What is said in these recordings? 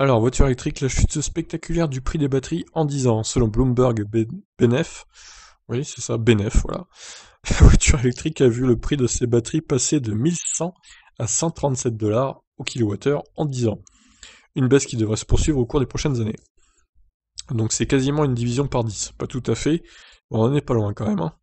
Alors, voiture électrique, la chute spectaculaire du prix des batteries en 10 ans, selon Bloomberg Benef, Oui, c'est ça, Benef, voilà. La voiture électrique a vu le prix de ses batteries passer de 1100 à 137 dollars au kilowattheure en 10 ans. Une baisse qui devrait se poursuivre au cours des prochaines années. Donc c'est quasiment une division par 10. Pas tout à fait, on n'est est pas loin quand même. Hein.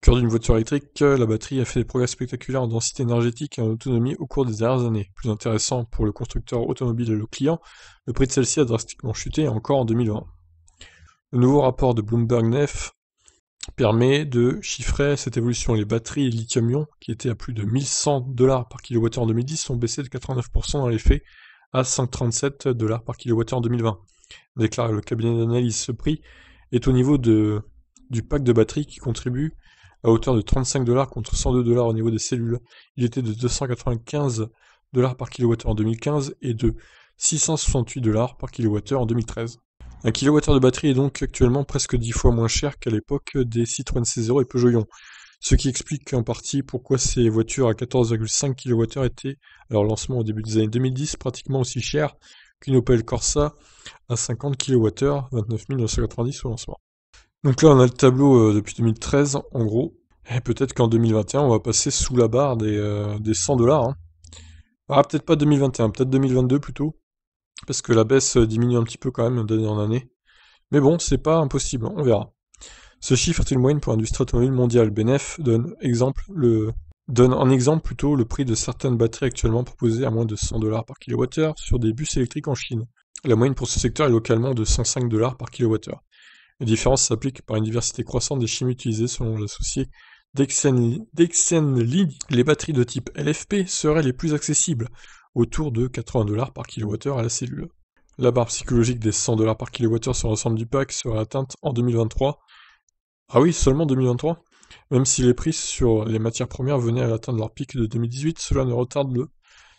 Au cœur d'une voiture électrique, euh, la batterie a fait des progrès spectaculaires en densité énergétique et en autonomie au cours des dernières années. Plus intéressant pour le constructeur automobile et le client, le prix de celle-ci a drastiquement chuté encore en 2020. Le nouveau rapport de Bloomberg neff permet de chiffrer cette évolution. Les batteries lithium-ion, qui étaient à plus de 1100 dollars par kWh en 2010, sont baissées de 89% dans les faits à 537 dollars par kilowattheure en 2020. Déclare le cabinet d'analyse, ce prix est au niveau de, du pack de batteries qui contribue à hauteur de 35 dollars contre 102 dollars au niveau des cellules. Il était de 295 dollars par kWh en 2015 et de 668 dollars par kWh en 2013. Un kWh de batterie est donc actuellement presque 10 fois moins cher qu'à l'époque des Citroën C0 et Peugeot ce qui explique en partie pourquoi ces voitures à 14,5 kWh étaient, à leur lancement au début des années 2010, pratiquement aussi chères qu'une Opel Corsa à 50 kWh, 29 990 au lancement. Donc là, on a le tableau euh, depuis 2013, en gros. Et eh, peut-être qu'en 2021, on va passer sous la barre des, 100 euh, dollars. Hein. Ah, peut-être pas 2021, peut-être 2022 plutôt. Parce que la baisse euh, diminue un petit peu quand même d'année en année. Mais bon, c'est pas impossible, on verra. Ce chiffre est une moyenne pour l'industrie automobile mondiale. BNF donne, exemple donne en exemple plutôt le prix de certaines batteries actuellement proposées à moins de 100 dollars par kWh sur des bus électriques en Chine. La moyenne pour ce secteur est localement de 105 dollars par kWh. La différence s'applique par une diversité croissante des chimies utilisées selon l'associé Dexenli, les batteries de type LFP seraient les plus accessibles, autour de 80$ dollars par kWh à la cellule. La barre psychologique des 100$ dollars par kWh sur l'ensemble du pack sera atteinte en 2023. Ah oui, seulement 2023 Même si les prix sur les matières premières venaient à atteindre leur pic de 2018, cela ne, retarde le...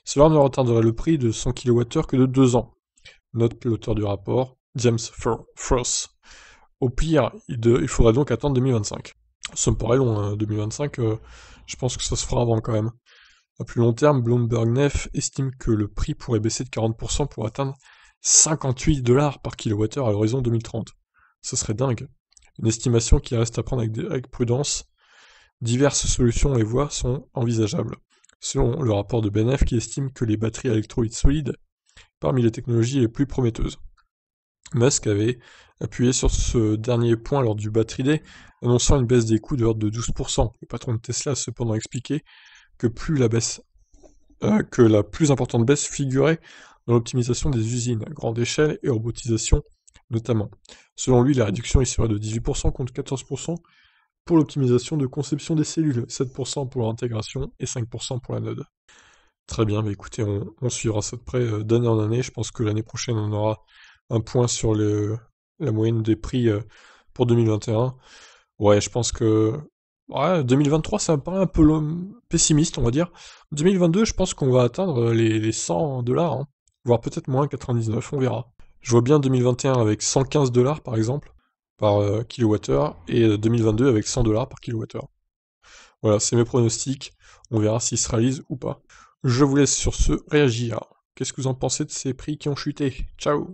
cela ne retarderait le prix de 100 kWh que de 2 ans, note l'auteur du rapport, James Frost. Au pire, il, il faudrait donc attendre 2025. Ça me paraît long, 2025, hein, euh, je pense que ça se fera avant quand même. À plus long terme, Bloomberg Neff estime que le prix pourrait baisser de 40% pour atteindre 58 dollars par kilowattheure à l'horizon 2030. Ce serait dingue. Une estimation qui reste à prendre avec, prudence. Diverses solutions et voies sont envisageables. Selon le rapport de BNF qui estime que les batteries à électrolytes solides, parmi les technologies les plus prometteuses. Musk avait appuyé sur ce dernier point lors du Battery Day, annonçant une baisse des coûts de l'ordre de 12%. Le patron de Tesla a cependant expliqué que plus la baisse, euh, que la plus importante baisse figurait dans l'optimisation des usines à grande échelle et robotisation notamment. Selon lui, la réduction serait de 18% contre 14% pour l'optimisation de conception des cellules, 7% pour leur intégration et 5% pour la node. Très bien, mais écoutez, on, suivra ça de près euh, d'année en année. Je pense que l'année prochaine, on aura un point sur la moyenne des prix euh, pour 2021. Ouais, je pense que ouais, 2023, ça me paraît un peu pessimiste, on va dire. 2022, je pense qu'on va atteindre euh, les, 100 dollars, hein. voire peut-être moins 99, on verra. Je vois bien 2021 avec 115 dollars par exemple par kWh. Euh, kilowattheure et 2022 avec 100 dollars par kilowattheure. Voilà, c'est mes pronostics. On verra s'ils se réalisent ou pas. Je vous laisse sur ce réagir. Qu'est-ce que vous en pensez de ces prix qui ont chuté Ciao